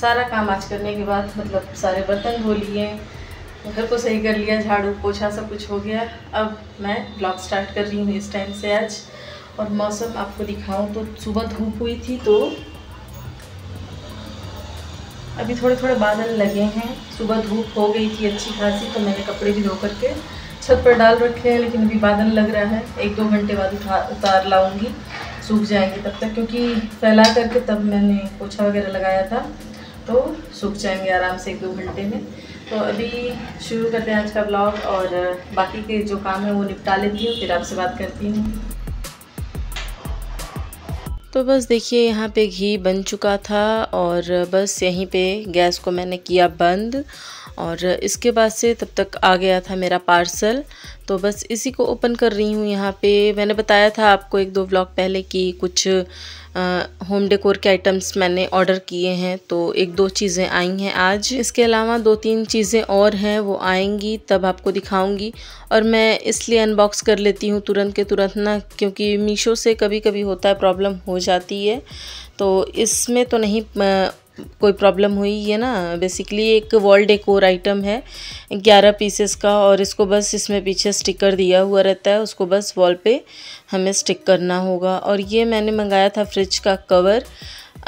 सारा काम आज करने के बाद मतलब सारे बर्तन धो लिए घर को सही कर लिया झाड़ू पोछा सब कुछ हो गया अब मैं ब्लॉग स्टार्ट कर रही हूँ इस टाइम से आज और मौसम आपको दिखाऊं तो सुबह धूप हुई थी तो अभी थोड़े थोड़े बादल लगे हैं सुबह धूप हो गई थी अच्छी खासी तो मैंने कपड़े भी धो करके छत पर डाल रखे हैं लेकिन अभी बादल लग रहा है एक दो घंटे बाद उठा उतार लाऊंगी सूख जाएंगे तब तक क्योंकि फैला करके तब मैंने पोछा वगैरह लगाया था तो सूख जाएंगे आराम से एक दो घंटे में तो अभी शुरू करते हैं आज का ब्लॉग और बाकी के जो काम है वो निपटा लेती हूँ फिर आपसे बात करती हूँ तो बस देखिए यहाँ पे घी बन चुका था और बस यहीं पे गैस को मैंने किया बंद और इसके बाद से तब तक आ गया था मेरा पार्सल तो बस इसी को ओपन कर रही हूँ यहाँ पे मैंने बताया था आपको एक दो ब्लॉग पहले कि कुछ होम डेकोर के आइटम्स मैंने ऑर्डर किए हैं तो एक दो चीज़ें आई हैं आज इसके अलावा दो तीन चीज़ें और हैं वो आएंगी तब आपको दिखाऊंगी और मैं इसलिए अनबॉक्स कर लेती हूँ तुरंत के तुरंत ना क्योंकि मीशो से कभी कभी होता है प्रॉब्लम हो जाती है तो इसमें तो नहीं कोई प्रॉब्लम हुई ये ना बेसिकली एक वॉल डेकोर आइटम है ग्यारह पीसेस का और इसको बस इसमें पीछे स्टिकर दिया हुआ रहता है उसको बस वॉल पे हमें स्टिक करना होगा और ये मैंने मंगाया था फ्रिज का कवर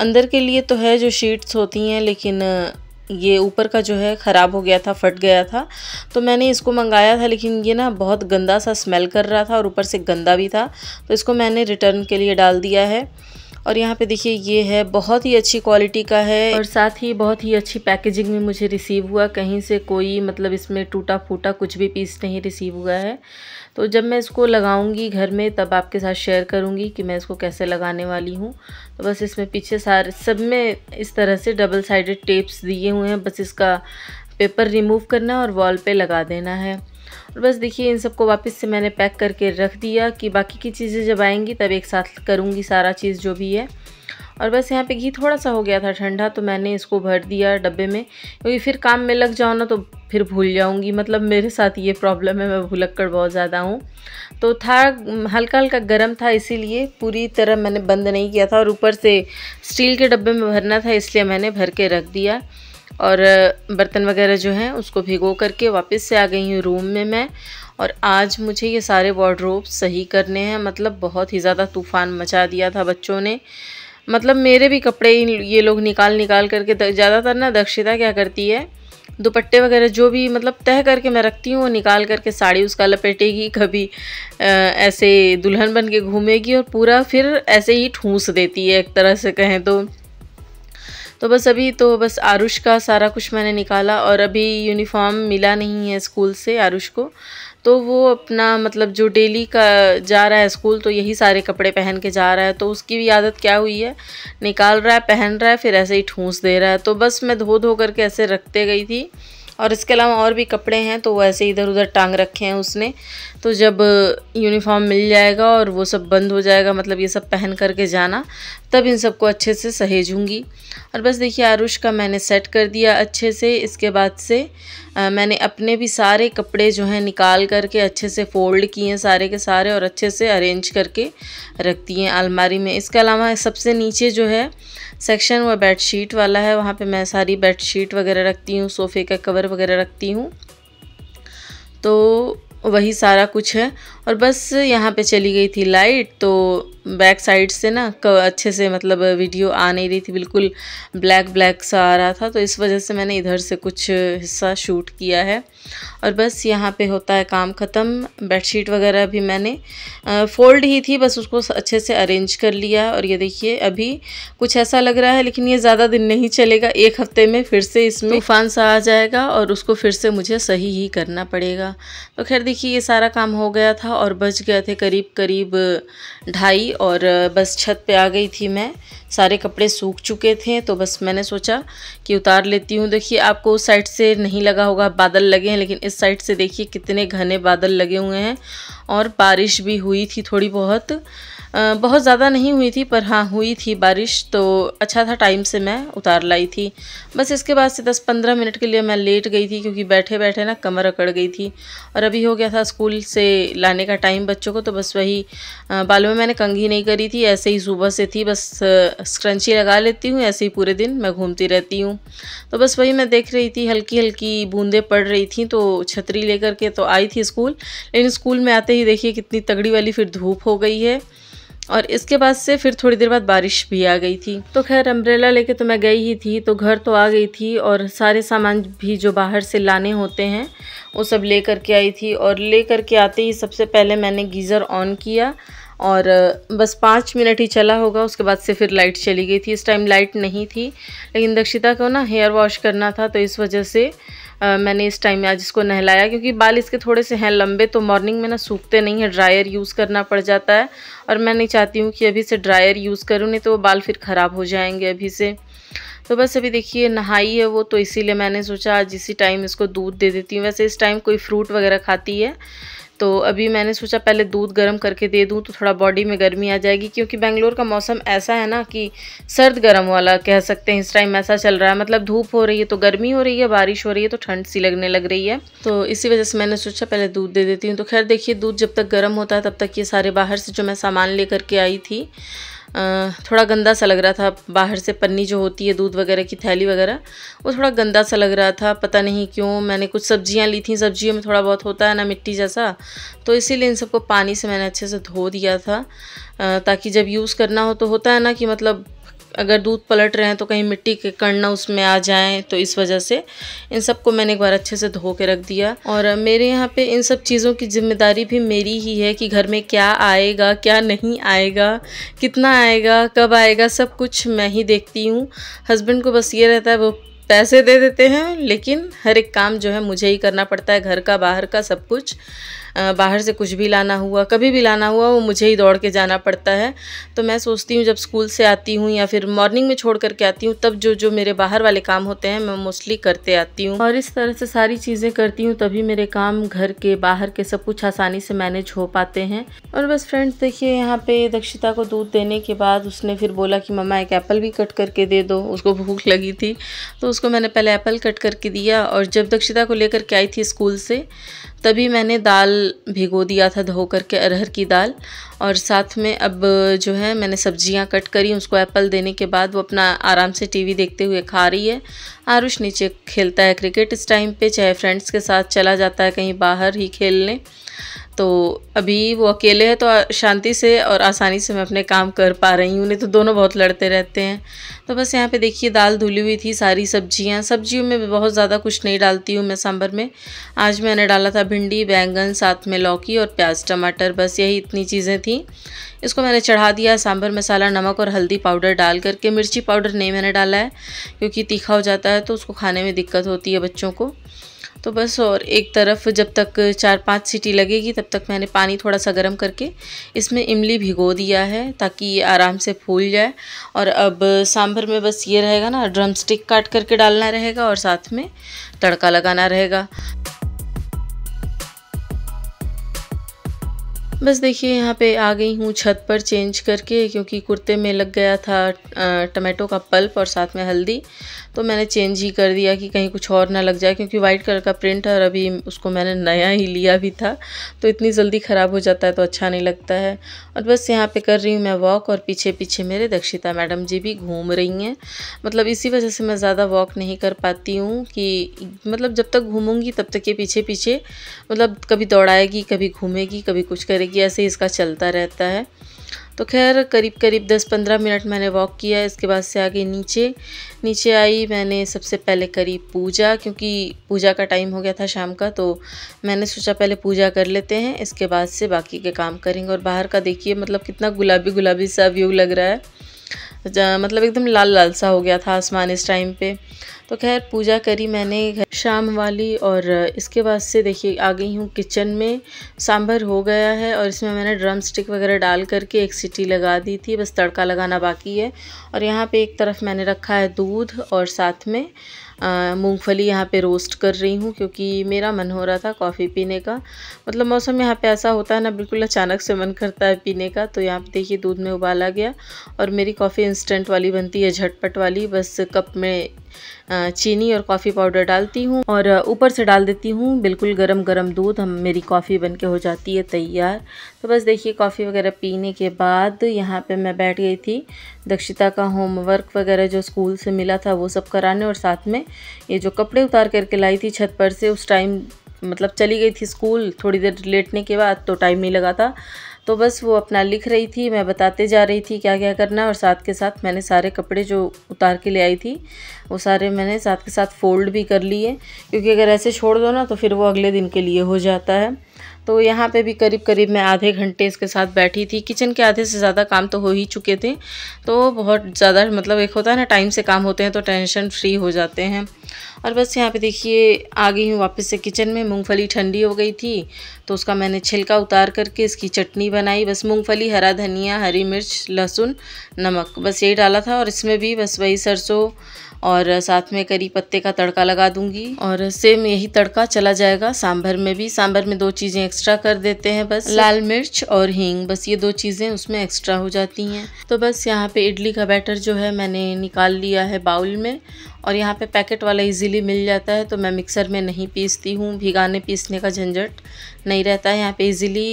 अंदर के लिए तो है जो शीट्स होती हैं लेकिन ये ऊपर का जो है ख़राब हो गया था फट गया था तो मैंने इसको मंगाया था लेकिन ये ना बहुत गंदा सा स्मेल कर रहा था और ऊपर से गंदा भी था तो इसको मैंने रिटर्न के लिए डाल दिया है और यहाँ पे देखिए ये है बहुत ही अच्छी क्वालिटी का है और साथ ही बहुत ही अच्छी पैकेजिंग में मुझे रिसीव हुआ कहीं से कोई मतलब इसमें टूटा फूटा कुछ भी पीस नहीं रिसीव हुआ है तो जब मैं इसको लगाऊंगी घर में तब आपके साथ शेयर करूंगी कि मैं इसको कैसे लगाने वाली हूँ तो बस इसमें पीछे सारे सब में इस तरह से डबल साइडेड टेप्स दिए हुए हैं बस इसका पेपर रिमूव करना है और वॉल पर लगा देना है और बस देखिए इन सबको वापस से मैंने पैक करके रख दिया कि बाकी की चीज़ें जब आएंगी तब एक साथ करूँगी सारा चीज़ जो भी है और बस यहाँ पे घी थोड़ा सा हो गया था ठंडा तो मैंने इसको भर दिया डब्बे में क्योंकि फिर काम में लग जाओ ना तो फिर भूल जाऊँगी मतलब मेरे साथ ये प्रॉब्लम है मैं भुलक्कड़ बहुत ज़्यादा हूँ तो था हल्का हल्का गर्म था इसीलिए पूरी तरह मैंने बंद नहीं किया था और ऊपर से स्टील के डब्बे में भरना था इसलिए मैंने भर के रख दिया और बर्तन वगैरह जो हैं उसको भिगो करके वापस से आ गई हूँ रूम में मैं और आज मुझे ये सारे वार्ड्रोब सही करने हैं मतलब बहुत ही ज़्यादा तूफ़ान मचा दिया था बच्चों ने मतलब मेरे भी कपड़े ये लोग निकाल निकाल करके ज़्यादातर ना दक्षिता क्या करती है दुपट्टे वगैरह जो भी मतलब तह करके मैं रखती हूँ वो निकाल करके साड़ी उसका लपेटेगी कभी आ, ऐसे दुल्हन बन के घूमेगी और पूरा फिर ऐसे ही ठूंस देती है एक तरह से कहें तो तो बस अभी तो बस आरुष का सारा कुछ मैंने निकाला और अभी यूनिफॉर्म मिला नहीं है स्कूल से आरुष को तो वो अपना मतलब जो डेली का जा रहा है स्कूल तो यही सारे कपड़े पहन के जा रहा है तो उसकी भी आदत क्या हुई है निकाल रहा है पहन रहा है फिर ऐसे ही ठूंस दे रहा है तो बस मैं धो धो करके ऐसे रखते गई थी और इसके अलावा और भी कपड़े हैं तो वैसे ऐसे इधर उधर टांग रखे हैं उसने तो जब यूनिफॉर्म मिल जाएगा और वो सब बंद हो जाएगा मतलब ये सब पहन करके जाना तब इन सबको अच्छे से सहेजूँगी और बस देखिए आरुष का मैंने सेट कर दिया अच्छे से इसके बाद से आ, मैंने अपने भी सारे कपड़े जो हैं निकाल करके अच्छे से फोल्ड किए हैं सारे के सारे और अच्छे से अरेंज करके रख दिए अलमारी में इसके अलावा सबसे नीचे जो है सेक्शन वह बेडशीट वाला है वहाँ पे मैं सारी बेडशीट वगैरह रखती हूँ सोफ़े का कवर पेपर वगैरह रखती हूँ तो वही सारा कुछ है और बस यहाँ पे चली गई थी लाइट तो बैक साइड से ना अच्छे से मतलब वीडियो आ नहीं रही थी बिल्कुल ब्लैक ब्लैक सा आ रहा था तो इस वजह से मैंने इधर से कुछ हिस्सा शूट किया है और बस यहाँ पे होता है काम ख़त्म बेडशीट वगैरह भी मैंने फ़ोल्ड ही थी बस उसको अच्छे से अरेंज कर लिया और ये देखिए अभी कुछ ऐसा लग रहा है लेकिन ये ज़्यादा दिन नहीं चलेगा एक हफ्ते में फिर से इसमें तूफान सा आ जाएगा और उसको फिर से मुझे सही ही करना पड़ेगा तो खैर देखिए ये सारा काम हो गया था और बच गए थे करीब करीब ढाई और बस छत पे आ गई थी मैं सारे कपड़े सूख चुके थे तो बस मैंने सोचा कि उतार लेती हूँ देखिए आपको उस साइड से नहीं लगा होगा बादल लगे हैं लेकिन इस साइड से देखिए कितने घने बादल लगे हुए हैं और बारिश भी हुई थी थोड़ी बहुत बहुत ज़्यादा नहीं हुई थी पर हाँ हुई थी बारिश तो अच्छा था टाइम से मैं उतार लाई थी बस इसके बाद से 10-15 मिनट के लिए मैं लेट गई थी क्योंकि बैठे बैठे ना कमर अकड़ गई थी और अभी हो गया था स्कूल से लाने का टाइम बच्चों को तो बस वही बालों में मैंने कंघी नहीं करी थी ऐसे ही सुबह से थी बस स्क्रंची लगा लेती हूँ ऐसे ही पूरे दिन मैं घूमती रहती हूँ तो बस वही मैं देख रही थी हल्की हल्की बूंदें पड़ रही थी तो छतरी लेकर के तो आई थी स्कूल लेकिन स्कूल में आते ही देखिए कितनी तगड़ी वाली फिर धूप हो गई है और इसके बाद से फिर थोड़ी देर बाद बारिश भी आ गई थी तो खैर अम्ब्रेला लेके तो मैं गई ही थी तो घर तो आ गई थी और सारे सामान भी जो बाहर से लाने होते हैं वो सब ले कर के आई थी और ले कर के आते ही सबसे पहले मैंने गीज़र ऑन किया और बस पाँच मिनट ही चला होगा उसके बाद से फिर लाइट चली गई थी इस टाइम लाइट नहीं थी लेकिन दक्षिता को ना हेयर वॉश करना था तो इस वजह से आ, मैंने इस टाइम में आज इसको नहलाया क्योंकि बाल इसके थोड़े से हैं लंबे तो मॉर्निंग में ना सूखते नहीं है ड्रायर यूज़ करना पड़ जाता है और मैं नहीं चाहती हूँ कि अभी से ड्रायर यूज़ करूँ नहीं तो वो बाल फिर ख़राब हो जाएंगे अभी से तो बस अभी देखिए नहाई है वो तो इसीलिए मैंने सोचा आज इसी टाइम इसको दूध दे देती हूँ वैसे इस टाइम कोई फ्रूट वगैरह खाती है तो अभी मैंने सोचा पहले दूध गर्म करके दे दूँ तो थोड़ा बॉडी में गर्मी आ जाएगी क्योंकि बेंगलोर का मौसम ऐसा है ना कि सर्द गर्म वाला कह सकते हैं इस टाइम ऐसा चल रहा है मतलब धूप हो रही है तो गर्मी हो रही है बारिश हो रही है तो ठंड सी लगने लग रही है तो इसी वजह से मैंने सोचा पहले दूध दे देती हूँ तो खैर देखिए दूध जब तक गर्म होता है तब तक ये सारे बाहर से जो मैं सामान ले करके आई थी थोड़ा गंदा सा लग रहा था बाहर से पन्नी जो होती है दूध वगैरह की थैली वगैरह वो थोड़ा गंदा सा लग रहा था पता नहीं क्यों मैंने कुछ सब्जियां ली थी सब्जियों में थोड़ा बहुत होता है ना मिट्टी जैसा तो इसीलिए इन सबको पानी से मैंने अच्छे से धो दिया था ताकि जब यूज़ करना हो तो होता है ना कि मतलब अगर दूध पलट रहे हैं तो कहीं मिट्टी के कण ना उसमें आ जाएं तो इस वजह से इन सबको मैंने एक बार अच्छे से धो के रख दिया और मेरे यहाँ पे इन सब चीज़ों की जिम्मेदारी भी मेरी ही है कि घर में क्या आएगा क्या नहीं आएगा कितना आएगा कब आएगा सब कुछ मैं ही देखती हूँ हस्बैंड को बस ये रहता है वो पैसे दे देते हैं लेकिन हर एक काम जो है मुझे ही करना पड़ता है घर का बाहर का सब कुछ बाहर से कुछ भी लाना हुआ कभी भी लाना हुआ वो मुझे ही दौड़ के जाना पड़ता है तो मैं सोचती हूँ जब स्कूल से आती हूँ या फिर मॉर्निंग में छोड़ करके आती हूँ तब जो जो मेरे बाहर वाले काम होते हैं मैं मोस्टली करते आती हूँ और इस तरह से सारी चीज़ें करती हूँ तभी मेरे काम घर के बाहर के सब कुछ आसानी से मैनेज हो पाते हैं और बस फ्रेंड्स देखिए यहाँ पे दक्षिता को दूध देने के बाद उसने फिर बोला कि मम्मा एक एप्पल भी कट करके दे दो उसको भूख लगी थी तो उसको मैंने पहले एप्पल कट करके दिया और जब दक्षिता को लेकर के आई थी स्कूल से तभी मैंने दाल भिगो दिया था धो करके अरहर की दाल और साथ में अब जो है मैंने सब्जियां कट करी उसको एप्पल देने के बाद वो अपना आराम से टीवी देखते हुए खा रही है आरुष नीचे खेलता है क्रिकेट इस टाइम पे चाहे फ्रेंड्स के साथ चला जाता है कहीं बाहर ही खेलने तो अभी वो अकेले हैं तो शांति से और आसानी से मैं अपने काम कर पा रही हूँ नहीं तो दोनों बहुत लड़ते रहते हैं तो बस यहाँ पे देखिए दाल धुली हुई थी सारी सब्जियाँ सब्जियों में बहुत ज़्यादा कुछ नहीं डालती हूँ मैं सांभर में आज मैंने डाला था भिंडी बैंगन साथ में लौकी और प्याज टमाटर बस यही इतनी चीज़ें थी इसको मैंने चढ़ा दिया सांभर मसाला नमक और हल्दी पाउडर डाल करके मिर्ची पाउडर नहीं मैंने डाला है क्योंकि तीखा हो जाता है तो उसको खाने में दिक्कत होती है बच्चों को तो बस और एक तरफ जब तक चार पांच सीटी लगेगी तब तक मैंने पानी थोड़ा सा गर्म करके इसमें इमली भिगो दिया है ताकि ये आराम से फूल जाए और अब सांभर में बस ये रहेगा ना ड्रम स्टिक काट करके डालना रहेगा और साथ में तड़का लगाना रहेगा बस देखिए यहाँ पे आ गई हूँ छत पर चेंज करके क्योंकि कुर्ते में लग गया था टमाटो का पल्प और साथ में हल्दी तो मैंने चेंज ही कर दिया कि कहीं कुछ और ना लग जाए क्योंकि वाइट कलर का प्रिंट है और अभी उसको मैंने नया ही लिया भी था तो इतनी जल्दी ख़राब हो जाता है तो अच्छा नहीं लगता है और बस यहाँ पे कर रही हूँ मैं वॉक और पीछे पीछे मेरे दक्षिता मैडम जी भी घूम रही हैं मतलब इसी वजह से मैं ज़्यादा वॉक नहीं कर पाती हूँ कि मतलब जब तक घूमूंगी तब तक ये पीछे पीछे मतलब कभी दौड़ाएगी कभी घूमेगी कभी कुछ करेगी ऐसे इसका चलता रहता है तो खैर करीब करीब 10-15 मिनट मैंने वॉक किया इसके बाद से आगे नीचे नीचे आई मैंने सबसे पहले करी पूजा क्योंकि पूजा का टाइम हो गया था शाम का तो मैंने सोचा पहले पूजा कर लेते हैं इसके बाद से बाकी के काम करेंगे और बाहर का देखिए मतलब कितना गुलाबी गुलाबी सा व्यू लग रहा है मतलब एकदम लाल लाल सा हो गया था आसमान इस टाइम पे तो खैर पूजा करी मैंने शाम वाली और इसके बाद से देखिए आ गई हूँ किचन में सांभर हो गया है और इसमें मैंने ड्रम स्टिक वगैरह डाल करके एक सीटी लगा दी थी बस तड़का लगाना बाकी है और यहाँ पे एक तरफ मैंने रखा है दूध और साथ में मूंगफली यहाँ पे रोस्ट कर रही हूँ क्योंकि मेरा मन हो रहा था कॉफ़ी पीने का मतलब मौसम यहाँ पे ऐसा होता है ना बिल्कुल अचानक से मन करता है पीने का तो यहाँ पे देखिए दूध में उबाला गया और मेरी कॉफ़ी इंस्टेंट वाली बनती है झटपट वाली बस कप में चीनी और कॉफ़ी पाउडर डालती हूँ और ऊपर से डाल देती हूँ बिल्कुल गरम गरम दूध हम मेरी कॉफ़ी बन के हो जाती है तैयार तो बस देखिए कॉफ़ी वगैरह पीने के बाद यहाँ पे मैं बैठ गई थी दक्षिता का होमवर्क वगैरह जो स्कूल से मिला था वो सब कराने और साथ में ये जो कपड़े उतार करके लाई थी छत पर से उस टाइम मतलब चली गई थी स्कूल थोड़ी देर लेटने के बाद तो टाइम नहीं लगा था तो बस वो अपना लिख रही थी मैं बताते जा रही थी क्या क्या करना है और साथ के साथ मैंने सारे कपड़े जो उतार के ले आई थी वो सारे मैंने साथ के साथ फ़ोल्ड भी कर लिए क्योंकि अगर ऐसे छोड़ दो ना तो फिर वो अगले दिन के लिए हो जाता है तो यहाँ पे भी करीब करीब मैं आधे घंटे इसके साथ बैठी थी किचन के आधे से ज़्यादा काम तो हो ही चुके थे तो बहुत ज़्यादा मतलब एक होता है ना टाइम से काम होते हैं तो टेंशन फ्री हो जाते हैं और बस यहाँ पे देखिए आ गई हूँ वापस से किचन में मूंगफली ठंडी हो गई थी तो उसका मैंने छिलका उतार करके इसकी चटनी बनाई बस मूंगफली हरा धनिया हरी मिर्च लहसुन नमक बस यही डाला था और इसमें भी बस वही सरसों और साथ में करी पत्ते का तड़का लगा दूंगी और सेम यही तड़का चला जाएगा सांभर में भी सांभर में दो चीज़ें एक्स्ट्रा कर देते हैं बस लाल मिर्च और हींग बस ये दो चीज़ें उसमें एक्स्ट्रा हो जाती हैं तो बस यहाँ पे इडली का बैटर जो है मैंने निकाल लिया है बाउल में और यहाँ पे पैकेट वाला इजीली मिल जाता है तो मैं मिक्सर में नहीं पीसती हूँ भिगाने पीसने का झंझट नहीं रहता है यहाँ पे इजीली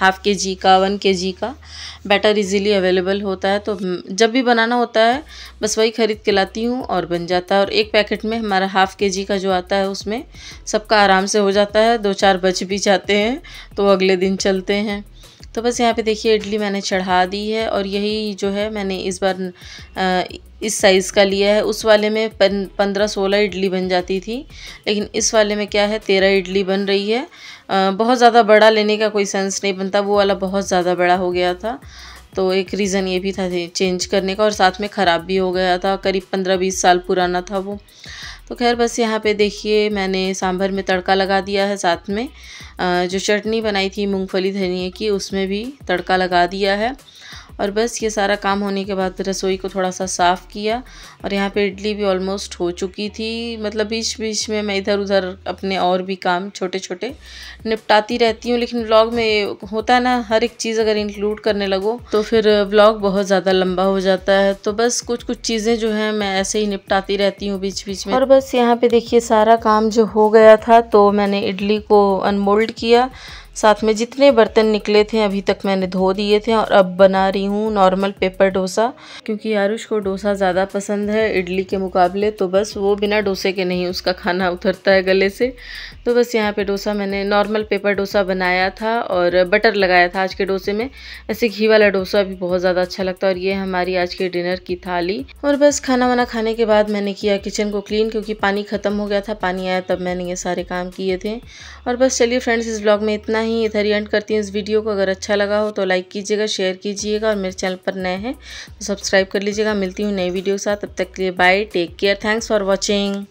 हाफ़ के जी का वन के जी का बैटर इजीली अवेलेबल होता है तो जब भी बनाना होता है बस वही ख़रीद के लाती हूँ और बन जाता है और एक पैकेट में हमारा हाफ़ के जी का जो आता है उसमें सबका आराम से हो जाता है दो चार बच भी जाते हैं तो अगले दिन चलते हैं तो बस यहाँ पे देखिए इडली मैंने चढ़ा दी है और यही जो है मैंने इस बार आ, इस साइज़ का लिया है उस वाले में पंद्रह सोलह इडली बन जाती थी लेकिन इस वाले में क्या है तेरह इडली बन रही है बहुत ज़्यादा बड़ा लेने का कोई सेंस नहीं बनता वो वाला बहुत ज़्यादा बड़ा हो गया था तो एक रीज़न ये भी था चेंज करने का और साथ में ख़राब भी हो गया था करीब पंद्रह बीस साल पुराना था वो तो खैर बस यहाँ पे देखिए मैंने सांभर में तड़का लगा दिया है साथ में जो चटनी बनाई थी मूँगफली धनिए की उसमें भी तड़का लगा दिया है और बस ये सारा काम होने के बाद रसोई को थोड़ा सा साफ़ किया और यहाँ पे इडली भी ऑलमोस्ट हो चुकी थी मतलब बीच बीच में मैं इधर उधर अपने और भी काम छोटे छोटे निपटाती रहती हूँ लेकिन व्लॉग में होता है ना हर एक चीज़ अगर इंक्लूड करने लगो तो फिर व्लॉग बहुत ज़्यादा लंबा हो जाता है तो बस कुछ कुछ चीज़ें जो हैं मैं ऐसे ही निपटाती रहती हूँ बीच बीच में और बस यहाँ पे देखिए सारा काम जो हो गया था तो मैंने इडली को अनमोल्ड किया साथ में जितने बर्तन निकले थे अभी तक मैंने धो दिए थे और अब बना रही हूँ नॉर्मल पेपर डोसा क्योंकि आरुष को डोसा ज़्यादा पसंद है इडली के मुकाबले तो बस वो बिना डोसे के नहीं उसका खाना उतरता है गले से तो बस यहाँ पे डोसा मैंने नॉर्मल पेपर डोसा बनाया था और बटर लगाया था आज के डोसे में ऐसे घी वाला डोसा भी बहुत ज़्यादा अच्छा लगता है और ये हमारी आज के डिनर की थाली और बस खाना वाना खाने के बाद मैंने किया किचन को क्लीन क्योंकि पानी ख़त्म हो गया था पानी आया तब मैंने ये सारे काम किए थे और बस चलिए फ्रेंड्स इस ब्लॉग में इतना ही इधर एंड करती हूँ इस वीडियो को अगर अच्छा लगा हो तो लाइक कीजिएगा शेयर कीजिएगा और मेरे चैनल पर नए हैं तो सब्सक्राइब कर लीजिएगा मिलती हूँ नई वीडियो के साथ तब तक के लिए bye take care thanks for watching